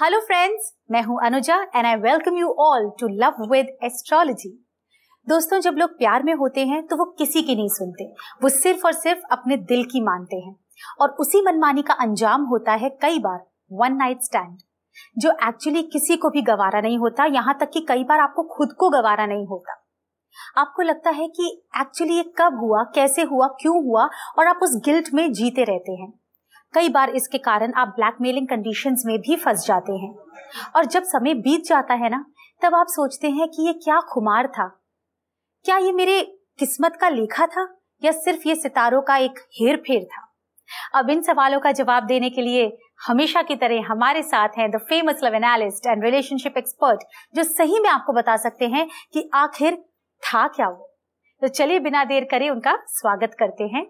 Hello friends मैं हूं Anuja and I welcome you all to love with astrology दोस्तों जब लोग प्यार में होते हैं तो वो किसी की नहीं सुनते वो सिर्फ और सिर्फ अपने दिल की मानते हैं और उसी मनमानी का अंजाम होता है कई बार वन नाइट स्टैंड जो एक्चुअली किसी को भी गवारा नहीं होता यहाँ तक कि कई बार आपको खुद को गवारा नहीं होता आपको लगता है कि एक्चुअली ये कब हुआ कैसे हुआ क्यों हुआ और आप उस गिल्ट में जीते रहते हैं कई बार इसके कारण आप ब्लैकमेलिंग कंडीशंस में भी फंस जाते हैं और जब समय बीत जाता है ना तब आप सोचते हैं कि ये क्या खुमार था क्या ये मेरे किस्मत का लेखा था या सिर्फ ये सितारों का एक हेर फेर था अब इन सवालों का जवाब देने के लिए हमेशा की तरह हमारे साथ हैं the famous love analyst and relationship expert जो सही में आपको बता सकते हैं कि आखिर था क्या वो तो चलिए बिना देर करे उनका स्वागत करते हैं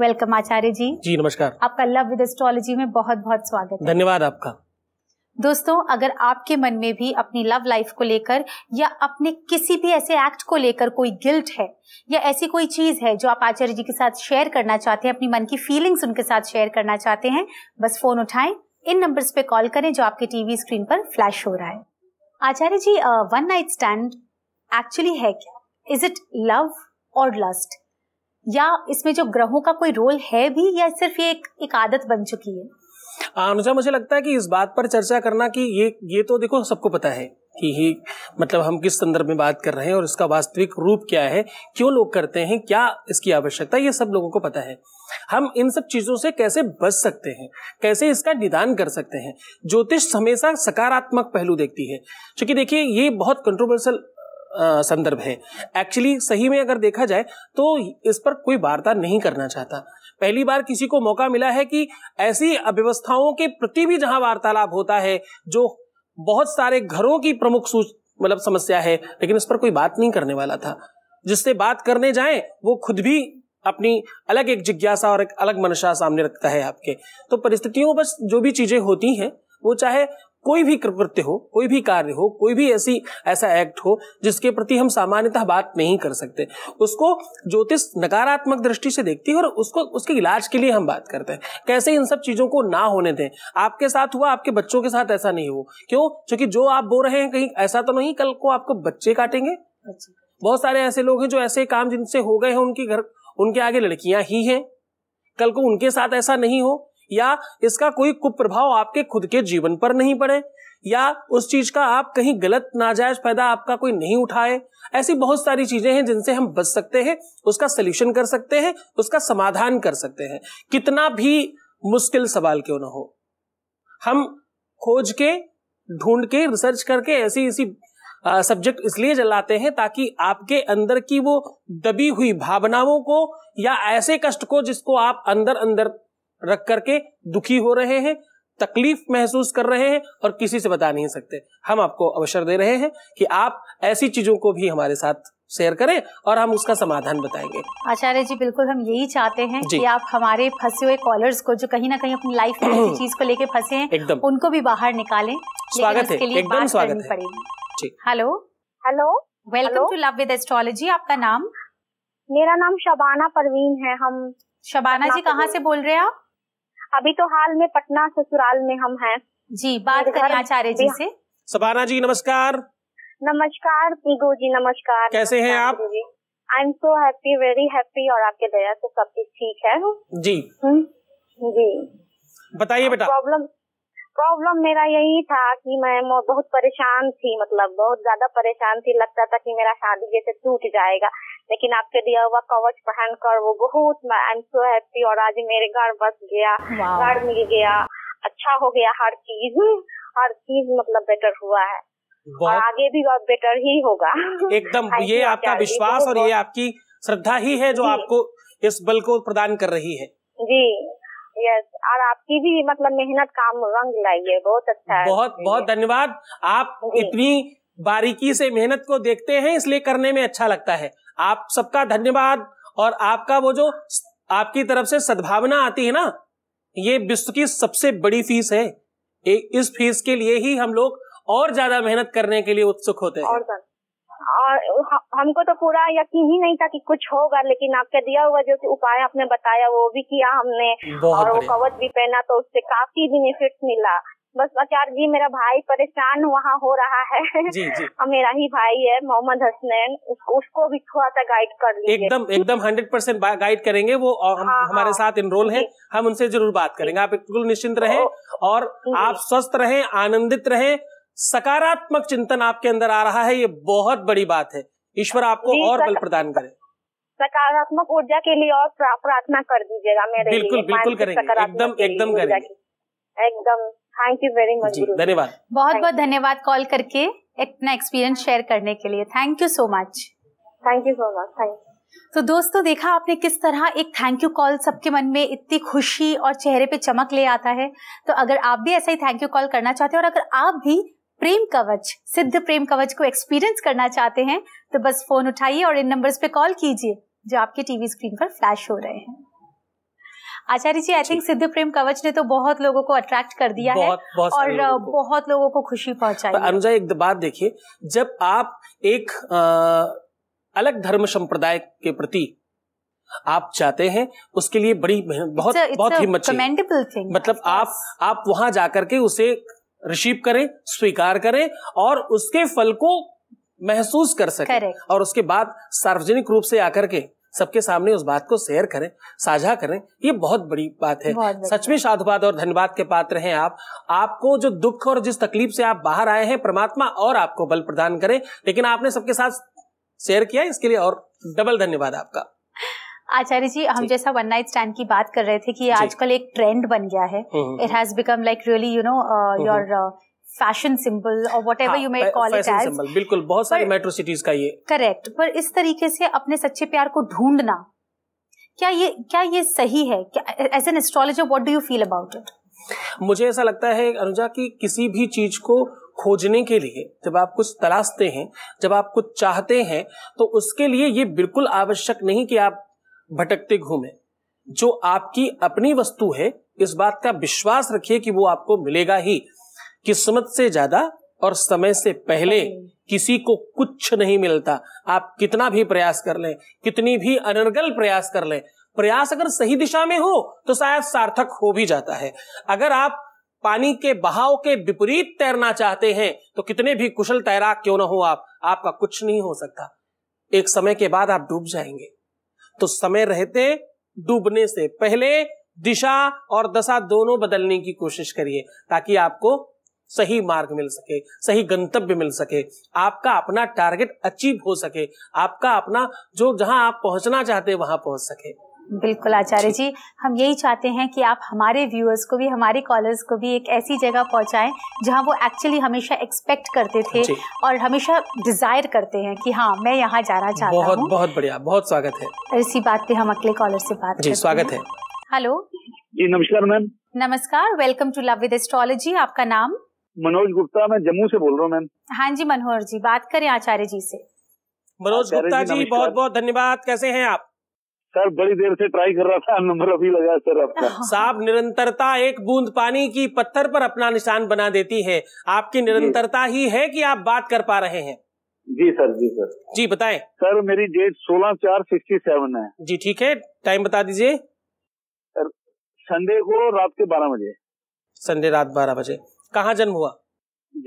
वेलकम आचार्य जी जी नमस्कार आपका लव विद एस्ट्रोलॉजी में बहुत बहुत स्वागत है धन्यवाद आपका दोस्तों अगर आपके मन में भी अपनी लव लाइफ को लेकर या अपने किसी भी ऐसे एक्ट को लेकर कोई गिल्ट है या ऐसी कोई चीज है जो आप आचार्य जी के साथ शेयर करना चाहते हैं अपनी मन की फीलिंग्स उनके साथ शेयर करना चाहते हैं बस फोन उठाएं इन नंबर्स पे कॉल करें जो आपके टीवी स्क्रीन पर फ्लैश हो रहा है Acharya ji one night stand actually है क्या इज इट लव और लस्ट या इसमें जो ग्रहों का कोई रोल है भी या सिर्फ ये एक, एक आदत बन चुकी है अनुजा मुझे लगता है कि इस बात पर चर्चा करना कि ये ये तो देखो सबको पता है कि ही मतलब हम किस संदर्भ में बात कर रहे हैं और इसका वास्तविक रूप क्या है क्यों लोग करते हैं क्या इसकी आवश्यकता ये सब लोगों को पता है हम इन सब चीज़ों से कैसे बच सकते हैं कैसे इसका निदान कर सकते हैं ज्योतिष हमेशा सकारात्मक पहलू देखती है क्योंकि देखिए ये बहुत कंट्रोवर्सल संदर्भ है एक्चुअली सही में अगर देखा जाए तो इस पर कोई वार्ता नहीं करना चाहता पहली बार किसी को मौका मिला है कि ऐसी अव्यवस्थाओं के प्रति भी जहां वार्तालाप होता है जो बहुत सारे घरों की प्रमुख मतलब समस्या है लेकिन इस पर कोई बात नहीं करने वाला था जिससे बात करने जाए वो खुद भी अपनी अलग एक जिज्ञासा और एक अलग मनशा सामने रखता है आपके तो परिस्थितियों पर जो भी चीजें होती हैं वो चाहे कोई भी कृत्य हो कोई भी कार्य हो कोई भी ऐसी ऐसा एक्ट हो जिसके प्रति हम सामान्यतः बात नहीं कर सकते उसको ज्योतिष नकारात्मक दृष्टि से देखती है और उसको उसके इलाज के लिए हम बात करते हैं कैसे इन सब चीज़ों को ना होने दें आपके साथ हुआ आपके बच्चों के साथ ऐसा नहीं हो क्यों क्योंकि जो आप बो रहे हैं कहीं ऐसा तो नहीं कल को आपको बच्चे काटेंगे अच्छा। बहुत सारे ऐसे लोग हैं जो ऐसे काम जिनसे हो गए हैं उनके घर उनके आगे लड़कियां ही हैं कल को उनके साथ ऐसा नहीं हो या इसका कोई कुप्रभाव आपके खुद के जीवन पर नहीं पड़े या उस चीज का आप कहीं गलत नाजायज फायदा आपका कोई नहीं उठाए ऐसी बहुत सारी चीजें हैं जिनसे हम बच सकते हैं उसका सलूशन कर सकते हैं उसका समाधान कर सकते हैं कितना भी मुश्किल सवाल क्यों ना हो हम खोज के ढूंढ के रिसर्च करके ऐसी ऐसी सब्जेक्ट इसलिए जलाते हैं ताकि आपके अंदर की वो दबी हुई भावनाओं को या ऐसे कष्ट को जिसको आप अंदर अंदर रख करके दुखी हो रहे हैं तकलीफ महसूस कर रहे हैं और किसी से बता नहीं सकते हम आपको अवसर दे रहे हैं कि आप ऐसी चीजों को भी हमारे साथ शेयर करें और हम उसका समाधान बताएंगे आचार्य जी बिल्कुल हम यही चाहते हैं कि आप हमारे फंसे हुए कॉलर्स को जो कहीं ना कहीं अपनी लाइफ में किसी चीज को लेके फंसे हैं उनको भी बाहर निकालें स्वागत है एकदम स्वागत है hello hello welcome to love with astrology आपका नाम मेरा नाम शबाना परवीन है हम शबाना जी कहाँ से बोल रहे हैं आप अभी तो हाल में पटना ससुराल में हम हैं जी बात कर आचार्य जी से सबाना जी नमस्कार नमस्कार पीगो जी नमस्कार कैसे हैं आप I am so happy very happy और आपके दया से सब कुछ ठीक है जी हुँ? हम्म, जी बताइए बेटा प्रॉब्लम प्रॉब्लम मेरा यही था कि मैं बहुत परेशान थी मतलब बहुत ज्यादा परेशान थी लगता था कि मेरा शादी जैसे टूट जाएगा लेकिन आपके दिया हुआ कवच पहन कर वो बहुत आई एम सो हैप्पी और आज मेरे घर बस गया घर मिल गया अच्छा हो गया हर चीज हर चीज मतलब बेटर हुआ है और आगे भी और बेटर ही होगा एकदम ये आपका विश्वास और ये आपकी श्रद्धा ही है जो आपको इस बल को प्रदान कर रही है जी यस और आपकी भी मतलब मेहनत काम रंग लाई है बहुत अच्छा है बहुत बहुत धन्यवाद आप इतनी बारीकी से मेहनत को देखते हैं इसलिए करने में अच्छा लगता है आप सबका धन्यवाद और आपका वो जो आपकी तरफ से सद्भावना आती है ना ये विश्व की सबसे बड़ी फीस है इस फीस के लिए ही हम लोग और ज्यादा मेहनत करने के लिए उत्सुक होते हैं और और हमको तो पूरा यकीन ही नहीं था कि कुछ होगा लेकिन आपका दिया हुआ जो उपाय आपने बताया वो भी किया हमने और वो कवच भी पहना तो उससे काफी बेनिफिट मिला बस आचार्य जी मेरा भाई परेशान वहाँ हो रहा है जी जी और मेरा ही भाई है मोहम्मद हसनैन उसको उसको भी थोड़ा सा गाइड कर एकदम एकदम हंड्रेड परसेंट गाइड करेंगे वो हम हाँ, हाँ, हमारे साथ इनरोल है हम उनसे जरूर बात करेंगे आप बिल्कुल निश्चिंत रहें और आप स्वस्थ रहें आनंदित रहें सकारात्मक चिंतन आपके अंदर आ रहा है ये बहुत बड़ी बात है ईश्वर आपको और बल प्रदान करे सकारात्मक ऊर्जा के लिए और प्रार्थना कर दीजिएगा मेरे बिल्कुल लिए। बिल्कुल करेंगे एकदम एकदम करेंगे एकदम थैंक यू वेरी मच धन्यवाद बहुत बहुत धन्यवाद कॉल करके अपना एक्सपीरियंस शेयर करने के लिए thank you so much thank you so much thank you तो दोस्तों देखा आपने किस तरह एक थैंक यू कॉल सबके मन में इतनी खुशी और चेहरे पे चमक ले आता है तो अगर आप भी ऐसा ही थैंक यू कॉल करना चाहते हैं और अगर आप भी प्रेम कवच सिद्ध प्रेम कवच को एक्सपीरियंस करना चाहते हैं तो बस फोन उठाइए और इन नंबर्स पे कॉल कीजिए जो आपके टीवी स्क्रीन पर फ्लैश हो रहे हैं आचार्य जी आई थिंक सिद्ध प्रेम कवच ने तो बहुत लोगों को अट्रैक्ट कर दिया बहुत, है बहुत और लोगों बहुत लोगों को खुशी पहुंचाई अनुजा एक बात देखिए जब आप एक आ, अलग धर्म संप्रदाय के प्रति आप चाहते हैं उसके लिए बड़ी बहुत it's a, it's बहुत हिम्मत कमेंडेबल थिंग मतलब आप आप वहां जाकर के उसे रिसीव करें स्वीकार करें और उसके फल को महसूस कर सके Correct. और उसके बाद सार्वजनिक रूप से आकर के सबके सामने उस बात को शेयर करें साझा करें ये बहुत बड़ी बात है सच में साधुवाद और धन्यवाद के पात्र हैं आप आपको जो दुख और जिस तकलीफ से आप बाहर आए हैं परमात्मा और आपको बल प्रदान करें लेकिन आपने सबके साथ शेयर किया इसके लिए और डबल धन्यवाद आपका आचार्य जी हम जैसा वन नाइट स्टैंड की बात कर रहे थे कि आजकल एक ट्रेंड बन गया है it has become like really you know your fashion symbol और whatever you may call it as बिल्कुल बहुत सारी मेट्रो सिटीज का ये करेक्ट पर इस तरीके से अपने सच्चे प्यार को ढूंढना क्या ये क्या ये सही है as an astrologer what do you feel about it मुझे ऐसा लगता है अनुजा कि किसी भी चीज को खोजने के लिए जब आप कुछ तलाशते हैं जब आप कुछ चाहते हैं तो उसके लिए ये बिल्कुल आवश्यक नहीं कि आप भटकते घूमे जो आपकी अपनी वस्तु है इस बात का विश्वास रखिए कि वो आपको मिलेगा ही किस्मत से ज्यादा और समय से पहले किसी को कुछ नहीं मिलता आप कितना भी प्रयास कर लें कितनी भी अनर्गल प्रयास कर लें प्रयास अगर सही दिशा में हो तो शायद सार्थक हो भी जाता है अगर आप पानी के बहाव के विपरीत तैरना चाहते हैं तो कितने भी कुशल तैराक क्यों ना हो आप आपका कुछ नहीं हो सकता एक समय के बाद आप डूब जाएंगे तो समय रहते डूबने से पहले दिशा और दशा दोनों बदलने की कोशिश करिए ताकि आपको सही मार्ग मिल सके सही गंतव्य मिल सके आपका अपना टारगेट अचीव हो सके आपका अपना जो जहां आप पहुंचना चाहते वहां पहुंच सके बिल्कुल आचार्य जी हम यही चाहते हैं कि आप हमारे व्यूअर्स को भी हमारे कॉलर्स को भी एक ऐसी जगह पहुंचाएं जहां वो एक्चुअली हमेशा एक्सपेक्ट करते थे और हमेशा डिजायर करते हैं कि हाँ मैं यहाँ जाना चाहता हूँ बहुत बहुत बढ़िया बहुत स्वागत है इसी बात पे हम अगले कॉलर से बात जी स्वागत है हेलो जी नमस्कार मैम नमस्कार welcome to love with astrology आपका नाम मनोज गुप्ता मैं जम्मू से बोल रहा हूँ मैम हाँ जी मनोहर जी बात करें आचार्य जी से मनोज गुप्ता जी बहुत बहुत धन्यवाद कैसे हैं आप सर बड़ी देर से ट्राई कर रहा था नंबर अभी लगा सर आपका साहब निरंतरता एक बूंद पानी की पत्थर पर अपना निशान बना देती है आपकी निरंतरता ही है कि आप बात कर पा रहे हैं जी सर जी सर जी बताएं सर मेरी डेट सोलह चार सिक्सटी सेवन है जी ठीक है टाइम बता दीजिए सर संडे को रात के बारह बजे संडे रात बारह बजे कहाँ जन्म हुआ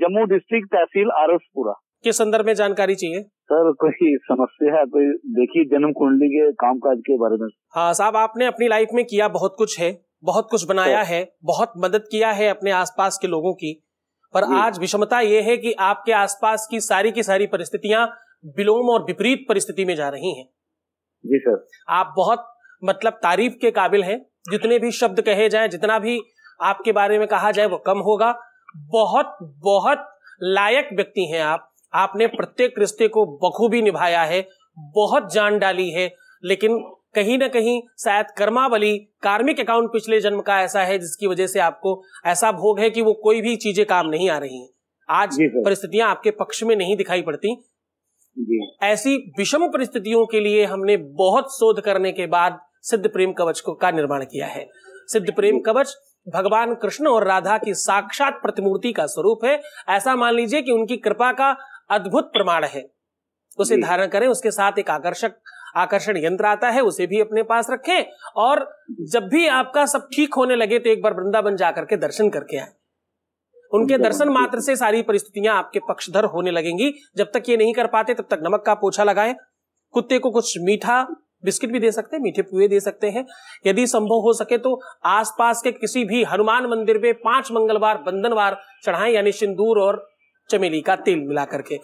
जम्मू डिस्ट्रिक्ट तहसील आरसपुरा के संदर्भ में जानकारी चाहिए सर कोई समस्या है कोई देखिए जन्म कुंडली के काज के बारे में हाँ साहब आपने अपनी लाइफ में किया बहुत कुछ है बहुत कुछ बनाया है बहुत मदद किया है अपने आसपास के लोगों की पर आज विषमता ये है कि आपके आसपास की सारी की सारी परिस्थितियां विलोम और विपरीत परिस्थिति में जा रही हैं जी सर आप बहुत मतलब तारीफ के काबिल हैं जितने भी शब्द कहे जाए जितना भी आपके बारे में कहा जाए वो कम होगा बहुत बहुत लायक व्यक्ति हैं आप आपने प्रत्येक रिश्ते को बखूबी निभाया है बहुत जान डाली है लेकिन कहीं ना कहीं शायद कर्मावली कार्मिक अकाउंट पिछले जन्म का ऐसा है जिसकी वजह से आपको ऐसा भोग है कि वो कोई भी चीजें काम नहीं आ रही हैं आज परिस्थितियां आपके पक्ष में नहीं दिखाई पड़ती ऐसी विषम परिस्थितियों के लिए हमने बहुत शोध करने के बाद सिद्ध प्रेम कवच को का निर्माण किया है सिद्ध प्रेम कवच भगवान कृष्ण और राधा की साक्षात प्रतिमूर्ति का स्वरूप है ऐसा मान लीजिए कि उनकी कृपा का अद्भुत प्रमाण है उसे धारण करें उसके साथ एक आकर्षक आकर्षण यंत्र आता है उसे भी अपने पास रखें और जब भी आपका सब ठीक होने लगे तो एक बार वृंदावन जाकर के दर्शन करके आए उनके दर्शन मात्र से सारी परिस्थितियां आपके पक्षधर होने लगेंगी जब तक ये नहीं कर पाते तब तक नमक का पोछा लगाएं कुत्ते को कुछ मीठा बिस्किट भी दे सकते हैं मीठे पुए दे सकते हैं यदि संभव हो सके तो आसपास के किसी भी हनुमान मंदिर में पांच मंगलवार बंधनवार चढ़ाएं यानी सिंदूर और चमेली का तेल मिला करके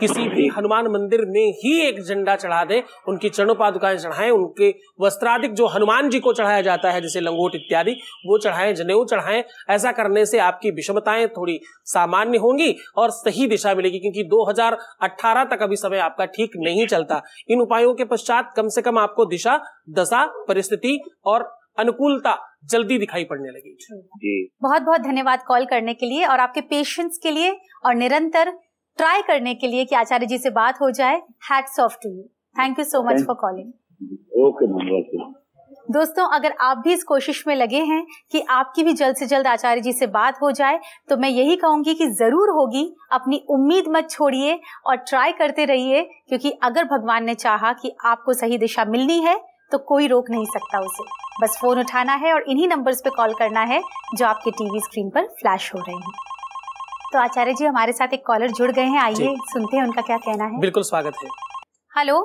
किसी भी हनुमान मंदिर में ही एक झंडा चढ़ा दे उनकी चरणों पादुकाएं चढ़ाएं उनके वस्त्राधिक जो हनुमान जी को चढ़ाया जाता है जैसे लंगोट इत्यादि वो चढ़ाएं जनेऊ चढ़ाएं ऐसा करने से आपकी विषमताएं थोड़ी सामान्य होंगी और सही दिशा मिलेगी क्योंकि 2018 तक अभी समय आपका ठीक नहीं चलता इन उपायों के पश्चात कम से कम आपको दिशा दशा परिस्थिति और अनुकूलता जल्दी दिखाई पड़ने लगी बहुत बहुत धन्यवाद कॉल करने के लिए और आपके पेशेंस के लिए और निरंतर ट्राई करने के लिए कि आचार्य जी से बात हो जाए hats off to you thank you so much for calling okay दोस्तों अगर आप भी इस कोशिश में लगे हैं कि आपकी भी जल्द से जल्द आचार्य जी से बात हो जाए तो मैं यही कहूंगी कि जरूर होगी अपनी उम्मीद मत छोड़िए और ट्राई करते रहिए क्योंकि अगर भगवान ने चाहा कि आपको सही दिशा मिलनी है तो कोई रोक नहीं सकता उसे बस फ़ोन उठाना है और इन्हीं नंबर्स पे कॉल करना है जो आपके टीवी स्क्रीन पर फ्लैश हो रहे हैं तो आचार्य जी हमारे साथ एक कॉलर जुड़ गए हैं आइए सुनते हैं उनका क्या कहना है बिल्कुल स्वागत है हेलो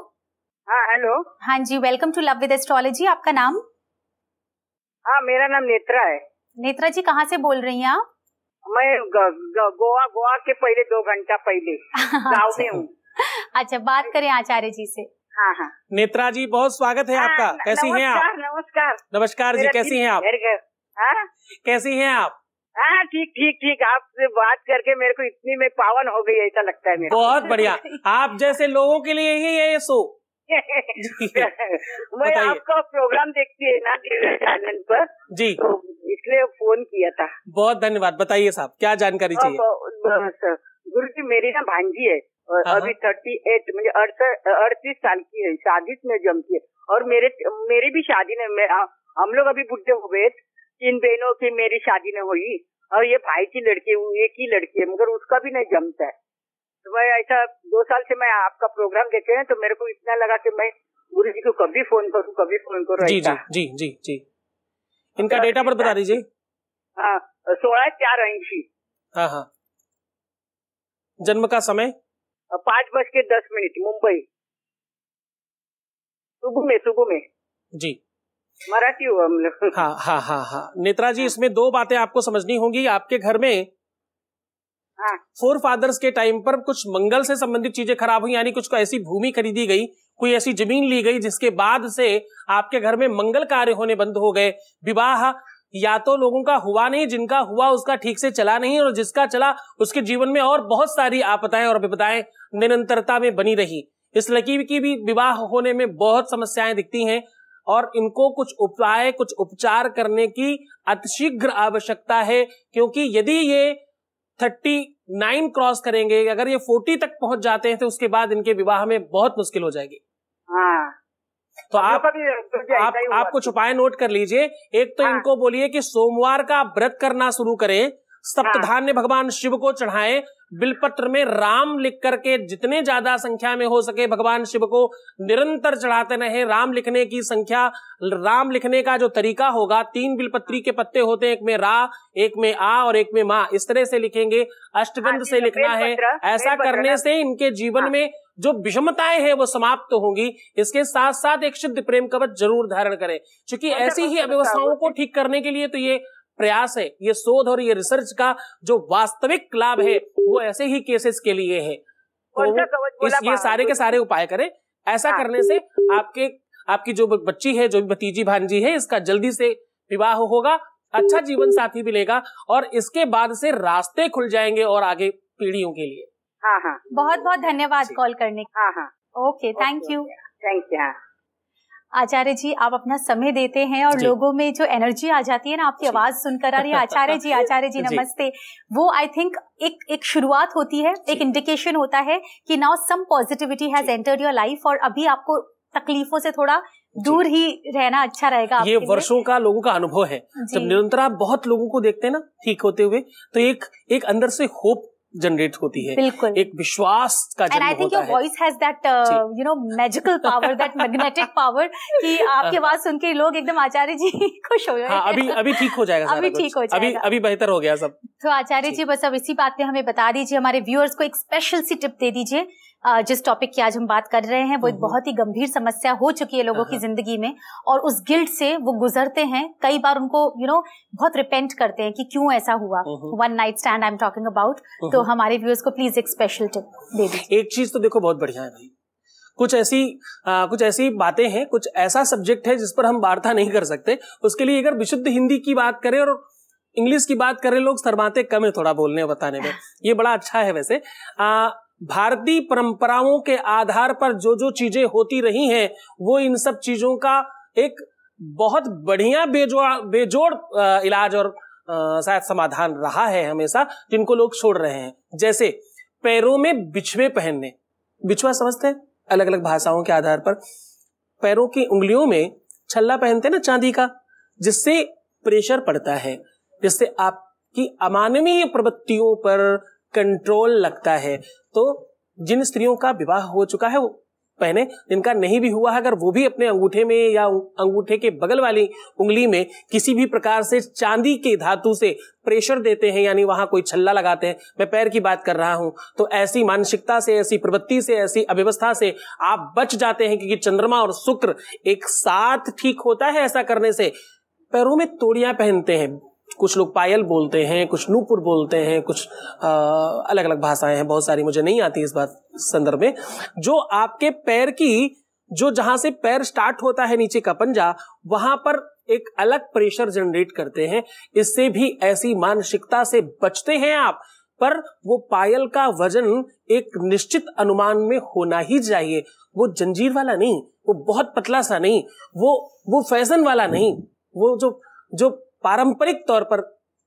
हाँ हेलो हाँ जी welcome to love with astrology आपका नाम हाँ मेरा नाम नेत्रा है नेत्रा जी कहाँ से बोल रही हैं आप मैं गोवा गोवा के पहले दो घंटा पहले गाँव में अच्छा। हूँ अच्छा बात करें आचार्य जी से हाँ हाँ नेत्रा जी बहुत स्वागत है हाँ, आपका कैसी हैं आप नमस्कार नमस्कार जी कैसी हैं आप हाँ? कैसी हैं आप हाँ ठीक ठीक ठीक आपसे बात करके मेरे को इतनी में पावन हो गई ऐसा लगता है मेरे बहुत बढ़िया आप जैसे लोगों के लिए ही है ये शो मैं आपका प्रोग्राम देखती है ना चैनल पर जी तो इसलिए फोन किया था बहुत धन्यवाद बताइए साहब क्या जानकारी चाहिए गुरु जी मेरी ना भांजी है और हाँ।, हाँ। अभी थर्टी एट मुझे अड़तीस साल की है शादी में जमती है और मेरे मेरी भी शादी में हम लोग अभी बुढ़े हो गए तीन बहनों की मेरी शादी ने हुई और ये भाई की लड़की एक ही लड़की है मगर उसका भी नहीं जमता है तो मैं ऐसा दो साल से मैं आपका प्रोग्राम देखे हैं तो मेरे को इतना लगा कि मैं गुरु जी को कभी फोन करूँ कभी फोन करूँ जी, जी जी जी इनका डेट ऑफ बर्थ बता दीजिए हाँ सोलह चार ऐसी हाँ हाँ जन्म का समय पांच बज के दस मिनट मुंबई सुबह में सुबह में जी मराठी हुआ हम लोग हाँ हाँ हाँ हाँ नेत्रा जी इसमें दो बातें आपको समझनी होंगी आपके घर में हाँ। फोर फादर्स के टाइम पर कुछ मंगल से संबंधित चीजें खराब हुई यानी कुछ ऐसी भूमि खरीदी गई कोई ऐसी जमीन ली गई जिसके बाद से आपके घर में मंगल कार्य होने बंद हो गए विवाह या तो लोगों का हुआ नहीं जिनका हुआ उसका ठीक से चला नहीं और जिसका चला उसके जीवन में और बहुत सारी आपदाएं और विपदाएं निरंतरता में बनी रही इस लकीर की भी विवाह होने में बहुत समस्याएं दिखती हैं और इनको कुछ उपाय कुछ उपचार करने की अतिशीघ्र आवश्यकता है क्योंकि यदि ये थर्टी नाइन क्रॉस करेंगे अगर ये फोर्टी तक पहुंच जाते हैं तो उसके बाद इनके विवाह में बहुत मुश्किल हो जाएगी हाँ। तो आप आप आप कुछ उपाय नोट कर लीजिए एक तो हाँ। इनको बोलिए कि सोमवार का व्रत करना शुरू करें सप्तधान्य हाँ। भगवान शिव को चढ़ाएं बिलपत्र में राम लिख करके जितने ज्यादा संख्या में हो सके भगवान शिव को निरंतर चढ़ाते रहे राम लिखने की संख्या राम लिखने का जो तरीका होगा तीन बिलपत्री के पत्ते होते हैं एक में रा एक में आ और एक में माँ इस तरह से लिखेंगे अष्टबंध हाँ से लिखना है ऐसा करने से इनके जीवन हाँ। में जो विषमताएं हैं वो समाप्त तो होंगी इसके साथ साथ एक शुद्ध प्रेम कवच जरूर धारण करें क्योंकि ऐसी ही अव्यवस्थाओं को ठीक करने के लिए तो ये प्रयास है ये शोध और ये रिसर्च का जो वास्तविक लाभ है वो ऐसे ही केसेस के लिए है तो इस ये सारे के सारे उपाय करें ऐसा हाँ। करने से आपके आपकी जो बच्ची है जो भी भतीजी भांजी है इसका जल्दी से विवाह होगा अच्छा जीवन साथी मिलेगा और इसके बाद से रास्ते खुल जाएंगे और आगे पीढ़ियों के लिए हाँ हाँ बहुत बहुत धन्यवाद कॉल करने का हाँ हाँ okay thank you thank you हाँ। आचार्य जी आप अपना समय देते हैं और लोगों में जो एनर्जी आ जाती है ना आपकी आवाज सुनकर आ रही आचार्य जी आचार्य जी नमस्ते वो आई थिंक एक एक शुरुआत होती है एक इंडिकेशन होता है कि now some positivity has entered your life और अभी आपको तकलीफों से थोड़ा दूर ही रहना अच्छा रहेगा ये वर्षों का लोगों का अनुभव है जब निरंतर आप बहुत लोगों को देखते हैं ना ठीक होते हुए तो एक एक अंदर से होप जनरेट होती है बिल्कुल एक विश्वास का जन्म होता think your है voice has that you know magical power that magnetic power कि आपकी आवाज हाँ। सुन के लोग एकदम आचार्य जी खुश हो हाँ, अभी अभी ठीक हो जाएगा अभी ठीक हो जाएगा अभी अभी बेहतर हो गया सब तो आचार्य जी बस अब इसी बात पे हमें बता दीजिए हमारे व्यूअर्स को एक स्पेशल सी टिप दे दीजिए जिस टॉपिक की आज हम बात कर रहे हैं वो एक बहुत ही गंभीर समस्या हो चुकी है लोगों की जिंदगी में और उस गिल्ट से वो गुजरते हैं कई बार उनको यू you नो know, बहुत रिपेंट करते हैं कि क्यों ऐसा हुआ one night stand I am talking about तो हमारे व्यूअर्स को प्लीज एक स्पेशल टिप दे एक चीज तो देखो बहुत बढ़िया है भाई कुछ ऐसी आ, कुछ ऐसी बातें हैं कुछ ऐसा सब्जेक्ट है जिस पर हम वार्ता नहीं कर सकते उसके लिए अगर विशुद्ध हिंदी की बात करें और इंग्लिश की बात करें लोग शर्माते कम है थोड़ा बोलने बताने में ये बड़ा अच्छा है वैसे आ, भारतीय परंपराओं के आधार पर जो जो चीजें होती रही हैं वो इन सब चीजों का एक बहुत बढ़िया बेजोड़ बेजोड़ इलाज और शायद समाधान रहा है हमेशा जिनको लोग छोड़ रहे हैं जैसे पैरों में बिछवे पहनने बिछवा समझते हैं अलग अलग भाषाओं के आधार पर पैरों की उंगलियों में छल्ला पहनते हैं ना चांदी का जिससे प्रेशर पड़ता है जिससे आपकी अमानवीय प्रवृत्तियों पर कंट्रोल लगता है तो जिन स्त्रियों का विवाह हो चुका है वो पहने जिनका नहीं भी हुआ है अगर वो भी अपने अंगूठे में या अंगूठे के बगल वाली उंगली में किसी भी प्रकार से चांदी के धातु से प्रेशर देते हैं यानी वहां कोई छल्ला लगाते हैं मैं पैर की बात कर रहा हूं तो ऐसी मानसिकता से ऐसी प्रवृत्ति से ऐसी अव्यवस्था से आप बच जाते हैं क्योंकि चंद्रमा और शुक्र एक साथ ठीक होता है ऐसा करने से पैरों में तोड़ियां पहनते हैं कुछ लोग पायल बोलते हैं कुछ नूपुर बोलते हैं कुछ आ, अलग अलग भाषाएं हैं बहुत सारी मुझे नहीं आती इस बात संदर्भ में जो आपके पैर की जो जहां से पैर स्टार्ट होता है नीचे का पंजा वहां पर एक अलग प्रेशर जनरेट करते हैं इससे भी ऐसी मानसिकता से बचते हैं आप पर वो पायल का वजन एक निश्चित अनुमान में होना ही चाहिए वो जंजीर वाला नहीं वो बहुत पतला सा नहीं वो वो फैशन वाला नहीं वो जो जो पारंपरिक तौर पर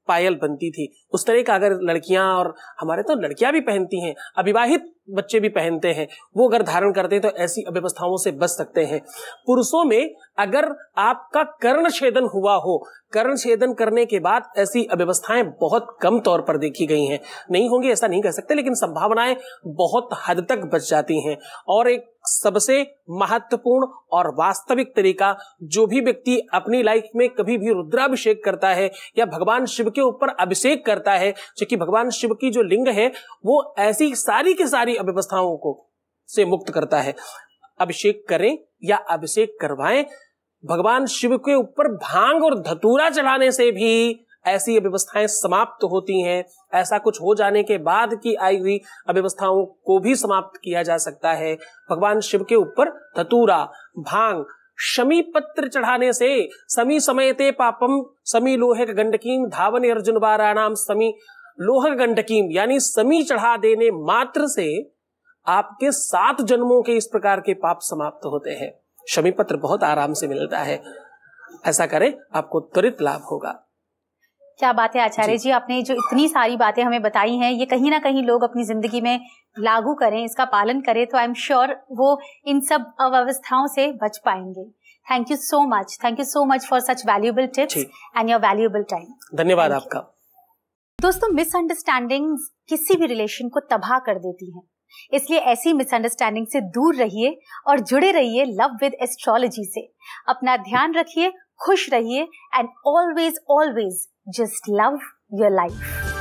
पायल बनती थी उस तरह का अगर लड़कियां और हमारे तो लड़कियां भी पहनती हैं अविवाहित बच्चे भी पहनते हैं वो अगर धारण करते हैं तो ऐसी अव्यवस्थाओं से बच सकते हैं पुरुषों में अगर आपका कर्ण छेदन हुआ हो कर्ण छेदन करने के बाद ऐसी अव्यवस्थाएं बहुत कम तौर पर देखी गई हैं नहीं होंगी ऐसा नहीं कह सकते लेकिन संभावनाएं बहुत हद तक बच जाती हैं और एक सबसे महत्वपूर्ण और वास्तविक तरीका जो भी व्यक्ति अपनी लाइफ में कभी भी रुद्राभिषेक करता है या भगवान शिव के ऊपर अभिषेक करता है क्योंकि भगवान शिव की जो लिंग है वो ऐसी सारी की सारी अव्यवस्थाओं को से मुक्त करता है अभिषेक करें या अभिषेक करवाएं भगवान शिव के ऊपर भांग और धतूरा चढ़ाने से भी ऐसी अव्यवस्थाएं समाप्त होती हैं ऐसा कुछ हो जाने के बाद की आई हुई अव्यवस्थाओं को भी समाप्त किया जा सकता है भगवान शिव के ऊपर धतूरा भांग शमी पत्र चढ़ाने से समी समयते पापम समी लोहक गंडकीम धावन अर्जुन बाराणाम समी लोहक गंडकीम यानी समी चढ़ा देने मात्र से आपके सात जन्मों के इस प्रकार के पाप समाप्त होते हैं शमी पत्र बहुत आराम से मिलता है ऐसा करें आपको त्वरित लाभ होगा क्या बात है आचार्य जी।, जी आपने जो इतनी सारी बातें हमें बताई हैं ये कहीं ना कहीं लोग अपनी जिंदगी में लागू करें इसका पालन करें तो आई एम श्योर वो इन सब अव्यवस्थाओं से बच पाएंगे thank you so much thank you so much for such valuable tips and your valuable time धन्यवाद आपका दोस्तों मिसअंडरस्टैंडिंग किसी भी रिलेशन को तबाह कर देती हैं इसलिए ऐसी मिसअंडरस्टैंडिंग से दूर रहिए और जुड़े रहिए लव विद एस्ट्रोलॉजी से अपना ध्यान रखिए खुश रहिए and always always just love your life